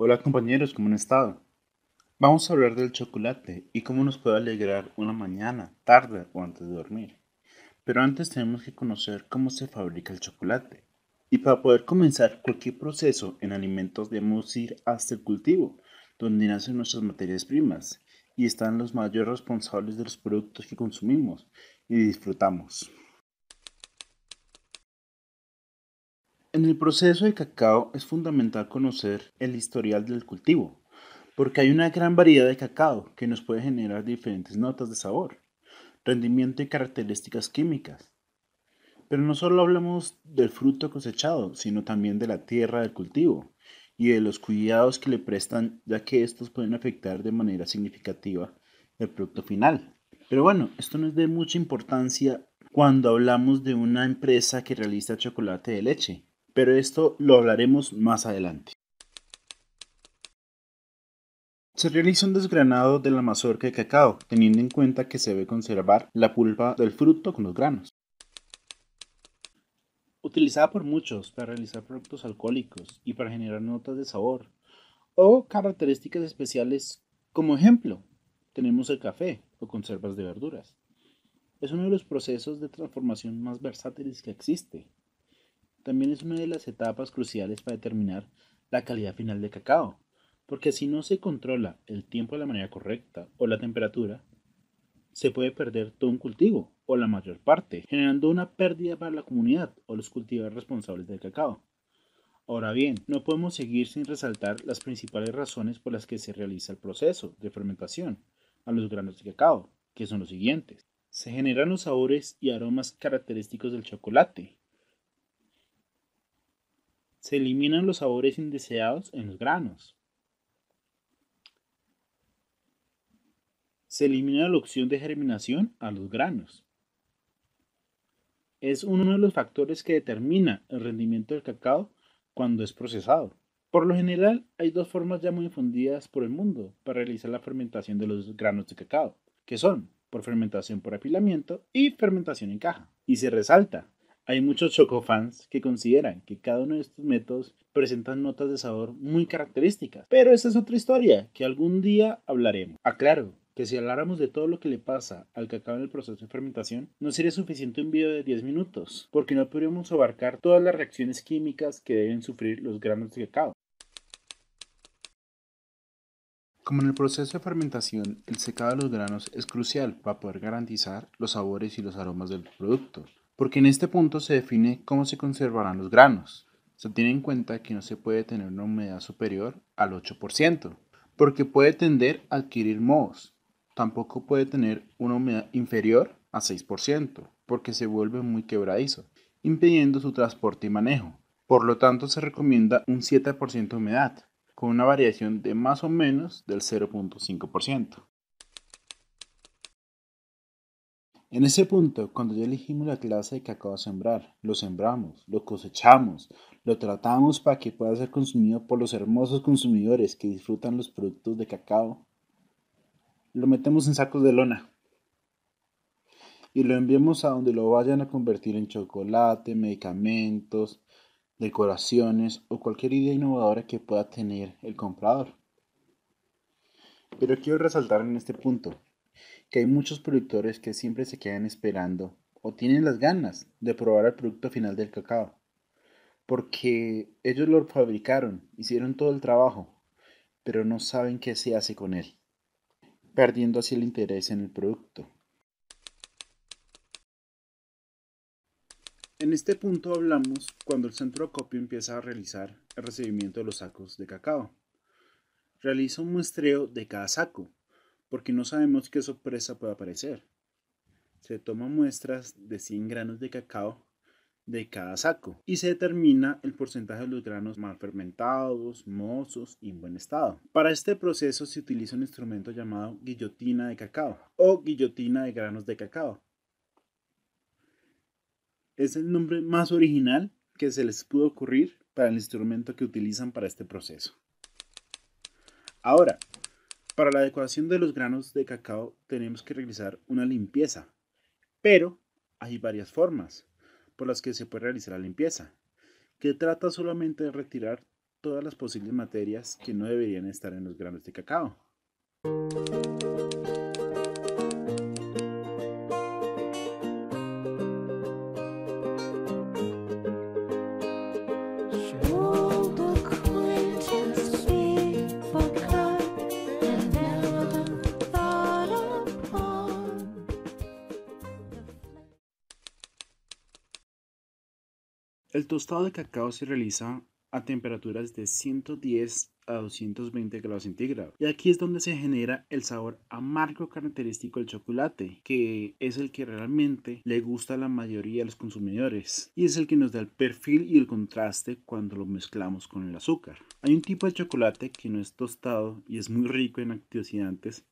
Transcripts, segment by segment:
Hola compañeros, ¿cómo han estado? Vamos a hablar del chocolate y cómo nos puede alegrar una mañana, tarde o antes de dormir. Pero antes tenemos que conocer cómo se fabrica el chocolate. Y para poder comenzar cualquier proceso en alimentos debemos ir hasta el cultivo, donde nacen nuestras materias primas y están los mayores responsables de los productos que consumimos y disfrutamos. En el proceso de cacao es fundamental conocer el historial del cultivo, porque hay una gran variedad de cacao que nos puede generar diferentes notas de sabor, rendimiento y características químicas. Pero no solo hablamos del fruto cosechado, sino también de la tierra del cultivo y de los cuidados que le prestan, ya que estos pueden afectar de manera significativa el producto final. Pero bueno, esto no es de mucha importancia cuando hablamos de una empresa que realiza chocolate de leche, pero esto lo hablaremos más adelante. Se realiza un desgranado de la mazorca de cacao, teniendo en cuenta que se debe conservar la pulpa del fruto con los granos. Utilizada por muchos para realizar productos alcohólicos y para generar notas de sabor o características especiales, como ejemplo, tenemos el café o conservas de verduras. Es uno de los procesos de transformación más versátiles que existe, también es una de las etapas cruciales para determinar la calidad final del cacao, porque si no se controla el tiempo de la manera correcta o la temperatura, se puede perder todo un cultivo o la mayor parte, generando una pérdida para la comunidad o los cultivadores responsables del cacao. Ahora bien, no podemos seguir sin resaltar las principales razones por las que se realiza el proceso de fermentación a los granos de cacao, que son los siguientes. Se generan los sabores y aromas característicos del chocolate, se eliminan los sabores indeseados en los granos. Se elimina la opción de germinación a los granos. Es uno de los factores que determina el rendimiento del cacao cuando es procesado. Por lo general, hay dos formas ya muy difundidas por el mundo para realizar la fermentación de los granos de cacao, que son por fermentación por apilamiento y fermentación en caja. Y se resalta hay muchos chocofans que consideran que cada uno de estos métodos presenta notas de sabor muy características, pero esa es otra historia que algún día hablaremos. Aclaro que si habláramos de todo lo que le pasa al cacao en el proceso de fermentación, no sería suficiente un video de 10 minutos, porque no podríamos abarcar todas las reacciones químicas que deben sufrir los granos de cacao. Como en el proceso de fermentación, el secado de los granos es crucial para poder garantizar los sabores y los aromas del producto porque en este punto se define cómo se conservarán los granos. Se tiene en cuenta que no se puede tener una humedad superior al 8%, porque puede tender a adquirir mohos. Tampoco puede tener una humedad inferior a 6%, porque se vuelve muy quebradizo, impidiendo su transporte y manejo. Por lo tanto, se recomienda un 7% de humedad, con una variación de más o menos del 0.5%. En ese punto, cuando ya elegimos la clase de cacao a sembrar, lo sembramos, lo cosechamos, lo tratamos para que pueda ser consumido por los hermosos consumidores que disfrutan los productos de cacao, lo metemos en sacos de lona y lo enviamos a donde lo vayan a convertir en chocolate, medicamentos, decoraciones o cualquier idea innovadora que pueda tener el comprador. Pero quiero resaltar en este punto que hay muchos productores que siempre se quedan esperando o tienen las ganas de probar el producto final del cacao, porque ellos lo fabricaron, hicieron todo el trabajo, pero no saben qué se hace con él, perdiendo así el interés en el producto. En este punto hablamos cuando el centro copio empieza a realizar el recibimiento de los sacos de cacao. Realiza un muestreo de cada saco porque no sabemos qué sorpresa puede aparecer. Se toman muestras de 100 granos de cacao de cada saco y se determina el porcentaje de los granos mal fermentados, mozos y en buen estado. Para este proceso se utiliza un instrumento llamado guillotina de cacao o guillotina de granos de cacao. Es el nombre más original que se les pudo ocurrir para el instrumento que utilizan para este proceso. Ahora, para la decoración de los granos de cacao tenemos que realizar una limpieza, pero hay varias formas por las que se puede realizar la limpieza, que trata solamente de retirar todas las posibles materias que no deberían estar en los granos de cacao. El tostado de cacao se realiza a temperaturas de 110 a 220 grados centígrados. Y aquí es donde se genera el sabor amargo característico del chocolate, que es el que realmente le gusta a la mayoría de los consumidores y es el que nos da el perfil y el contraste cuando lo mezclamos con el azúcar. Hay un tipo de chocolate que no es tostado y es muy rico en antioxidantes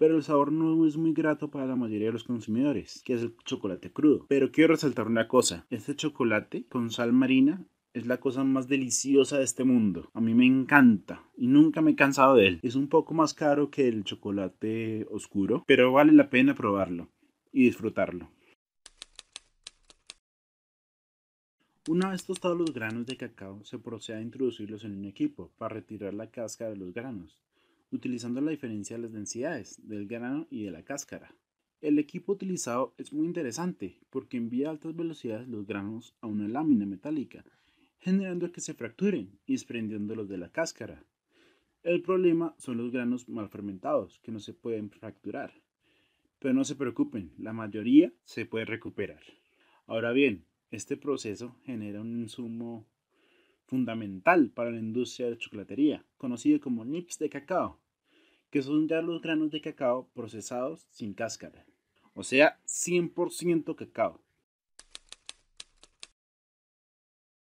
pero el sabor no es muy grato para la mayoría de los consumidores, que es el chocolate crudo. Pero quiero resaltar una cosa, este chocolate con sal marina es la cosa más deliciosa de este mundo. A mí me encanta y nunca me he cansado de él. Es un poco más caro que el chocolate oscuro, pero vale la pena probarlo y disfrutarlo. Una vez tostados los granos de cacao, se procede a introducirlos en un equipo para retirar la casca de los granos utilizando la diferencia de las densidades del grano y de la cáscara. El equipo utilizado es muy interesante porque envía a altas velocidades los granos a una lámina metálica, generando que se fracturen y desprendiéndolos de la cáscara. El problema son los granos mal fermentados que no se pueden fracturar. Pero no se preocupen, la mayoría se puede recuperar. Ahora bien, este proceso genera un insumo fundamental para la industria de chocolatería, conocido como nips de cacao, que son ya los granos de cacao procesados sin cáscara, o sea, 100% cacao.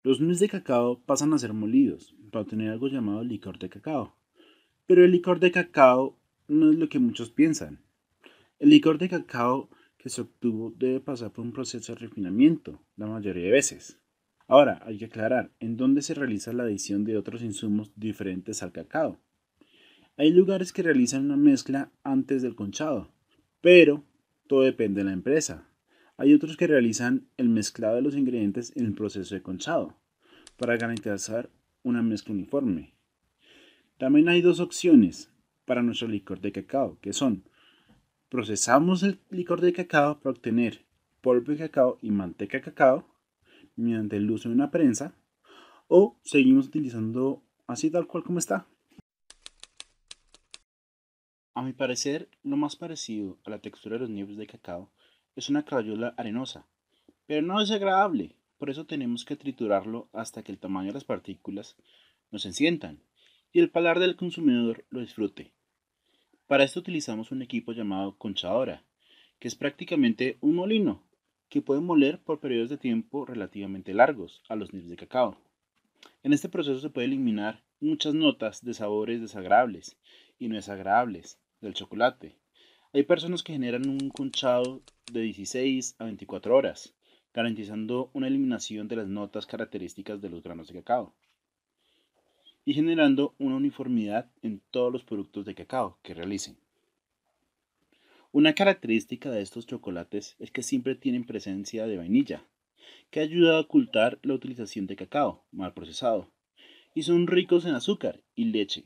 Los nips de cacao pasan a ser molidos para obtener algo llamado licor de cacao, pero el licor de cacao no es lo que muchos piensan. El licor de cacao que se obtuvo debe pasar por un proceso de refinamiento la mayoría de veces. Ahora, hay que aclarar, ¿en dónde se realiza la adición de otros insumos diferentes al cacao? Hay lugares que realizan una mezcla antes del conchado, pero todo depende de la empresa. Hay otros que realizan el mezclado de los ingredientes en el proceso de conchado, para garantizar una mezcla uniforme. También hay dos opciones para nuestro licor de cacao, que son procesamos el licor de cacao para obtener polvo de cacao y manteca de cacao, mediante el uso de una prensa o seguimos utilizando así tal cual como está. A mi parecer, lo más parecido a la textura de los nieves de cacao es una crayola arenosa, pero no es agradable, por eso tenemos que triturarlo hasta que el tamaño de las partículas nos encientan y el paladar del consumidor lo disfrute. Para esto utilizamos un equipo llamado conchadora, que es prácticamente un molino que pueden moler por periodos de tiempo relativamente largos a los nibs de cacao. En este proceso se puede eliminar muchas notas de sabores desagradables y no desagradables del chocolate. Hay personas que generan un conchado de 16 a 24 horas, garantizando una eliminación de las notas características de los granos de cacao y generando una uniformidad en todos los productos de cacao que realicen. Una característica de estos chocolates es que siempre tienen presencia de vainilla, que ayuda a ocultar la utilización de cacao mal procesado, y son ricos en azúcar y leche.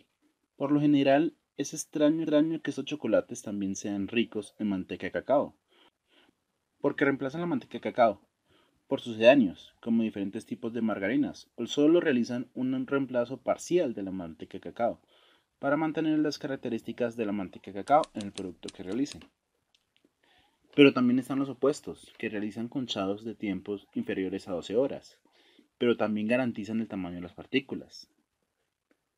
Por lo general, es extraño, daño que estos chocolates también sean ricos en manteca de cacao, porque reemplazan la manteca de cacao por sucedáneos, como diferentes tipos de margarinas, o solo realizan un reemplazo parcial de la manteca de cacao, para mantener las características de la manteca de cacao en el producto que realicen. Pero también están los opuestos, que realizan conchados de tiempos inferiores a 12 horas, pero también garantizan el tamaño de las partículas.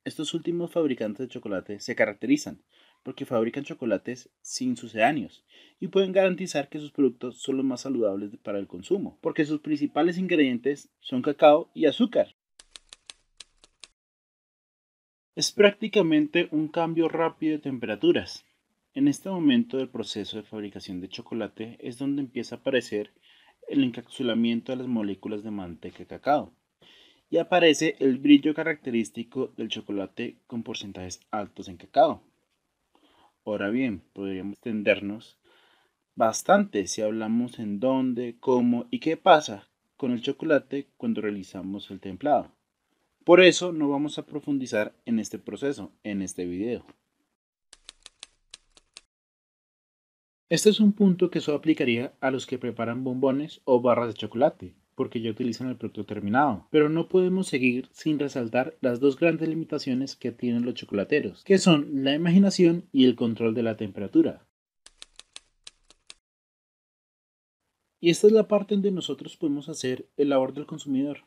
Estos últimos fabricantes de chocolate se caracterizan porque fabrican chocolates sin sucedáneos y pueden garantizar que sus productos son los más saludables para el consumo, porque sus principales ingredientes son cacao y azúcar es prácticamente un cambio rápido de temperaturas. En este momento del proceso de fabricación de chocolate es donde empieza a aparecer el encapsulamiento de las moléculas de manteca y cacao y aparece el brillo característico del chocolate con porcentajes altos en cacao. Ahora bien, podríamos extendernos bastante si hablamos en dónde, cómo y qué pasa con el chocolate cuando realizamos el templado. Por eso no vamos a profundizar en este proceso, en este video. Este es un punto que solo aplicaría a los que preparan bombones o barras de chocolate, porque ya utilizan el producto terminado, pero no podemos seguir sin resaltar las dos grandes limitaciones que tienen los chocolateros, que son la imaginación y el control de la temperatura. Y esta es la parte donde nosotros podemos hacer el labor del consumidor.